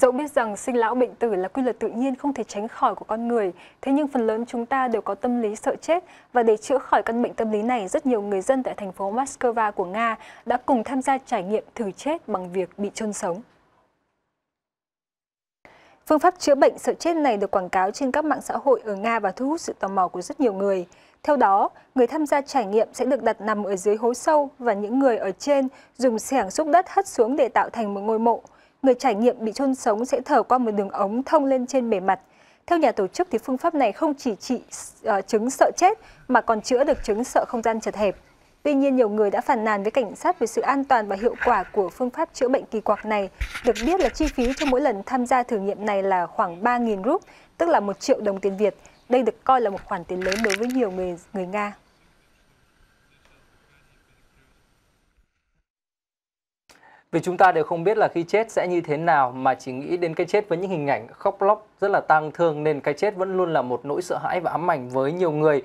Dẫu biết rằng sinh lão bệnh tử là quy luật tự nhiên không thể tránh khỏi của con người, thế nhưng phần lớn chúng ta đều có tâm lý sợ chết và để chữa khỏi căn bệnh tâm lý này, rất nhiều người dân tại thành phố Moscow của Nga đã cùng tham gia trải nghiệm thử chết bằng việc bị chôn sống. Phương pháp chữa bệnh sợ chết này được quảng cáo trên các mạng xã hội ở Nga và thu hút sự tò mò của rất nhiều người. Theo đó, người tham gia trải nghiệm sẽ được đặt nằm ở dưới hố sâu và những người ở trên dùng xẻng xúc đất hất xuống để tạo thành một ngôi mộ người trải nghiệm bị chôn sống sẽ thở qua một đường ống thông lên trên bề mặt. Theo nhà tổ chức thì phương pháp này không chỉ trị uh, chứng sợ chết mà còn chữa được chứng sợ không gian chật hẹp. Tuy nhiên, nhiều người đã phàn nàn với cảnh sát về sự an toàn và hiệu quả của phương pháp chữa bệnh kỳ quặc này. Được biết là chi phí cho mỗi lần tham gia thử nghiệm này là khoảng 3.000 rúp, tức là 1 triệu đồng tiền Việt. Đây được coi là một khoản tiền lớn đối với nhiều người người Nga. vì chúng ta đều không biết là khi chết sẽ như thế nào mà chỉ nghĩ đến cái chết với những hình ảnh khóc lóc rất là tang thương nên cái chết vẫn luôn là một nỗi sợ hãi và ám ảnh với nhiều người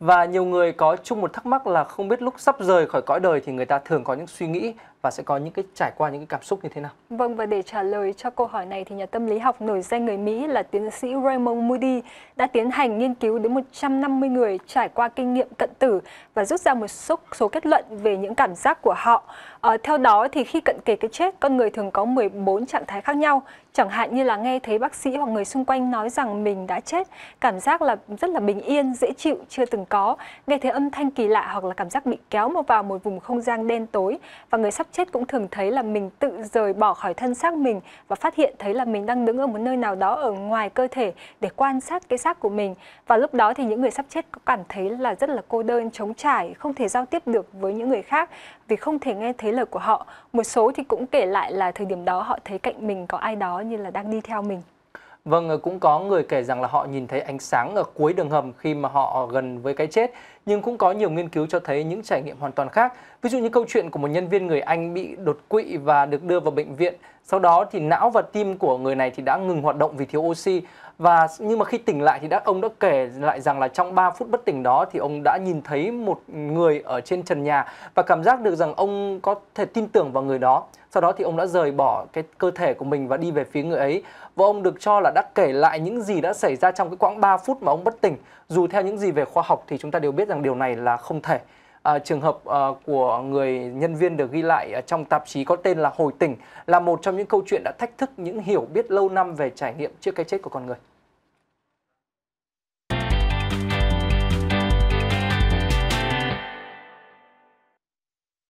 và nhiều người có chung một thắc mắc là không biết lúc sắp rời khỏi cõi đời thì người ta thường có những suy nghĩ và sẽ có những cái trải qua những cái cảm xúc như thế nào? Vâng và để trả lời cho câu hỏi này thì nhà tâm lý học nổi danh người Mỹ là tiến sĩ Raymond Moody đã tiến hành nghiên cứu đến 150 người trải qua kinh nghiệm cận tử và rút ra một số, số kết luận về những cảm giác của họ. À, theo đó thì khi cận kề cái chết, con người thường có 14 trạng thái khác nhau, chẳng hạn như là nghe thấy bác sĩ hoặc người xung quanh nói rằng mình đã chết, cảm giác là rất là bình yên, dễ chịu chưa từng có, nghe thấy âm thanh kỳ lạ hoặc là cảm giác bị kéo vào một vùng không gian đen tối và người sắp chết cũng thường thấy là mình tự rời bỏ khỏi thân xác mình và phát hiện thấy là mình đang đứng ở một nơi nào đó ở ngoài cơ thể để quan sát cái xác của mình và lúc đó thì những người sắp chết có cảm thấy là rất là cô đơn trống trải không thể giao tiếp được với những người khác vì không thể nghe thấy lời của họ một số thì cũng kể lại là thời điểm đó họ thấy cạnh mình có ai đó như là đang đi theo mình Vâng, ờ, cũng có người kể rằng là họ nhìn thấy ánh sáng ở cuối đường hầm khi mà họ gần với cái chết, nhưng cũng có nhiều nghiên cứu cho thấy những trải nghiệm hoàn toàn khác. Ví dụ như câu chuyện của một nhân viên người Anh bị đột quỵ và được đưa vào bệnh viện. Sau đó thì não và tim của người này thì đã ngừng hoạt động vì thiếu oxy và nhưng mà khi tỉnh lại thì đã ông đã kể lại rằng là trong 3 phút bất tỉnh đó thì ông đã nhìn thấy một người ở trên trần nhà và cảm giác được rằng ông có thể tin tưởng vào người đó. Sau đó thì ông đã rời bỏ cái cơ thể của mình và đi về phía người ấy. Và ông được cho là đã kể lại những gì đã xảy ra trong cái quãng 3 phút mà ông bất tỉnh. Dù theo những gì về khoa học thì chúng ta đều biết rằng điều này là không thể. À, trường hợp à, của người nhân viên được ghi lại ở trong tạp chí có tên là Hồi tỉnh là một trong những câu chuyện đã thách thức những hiểu biết lâu năm về trải nghiệm trước cái chết của con người.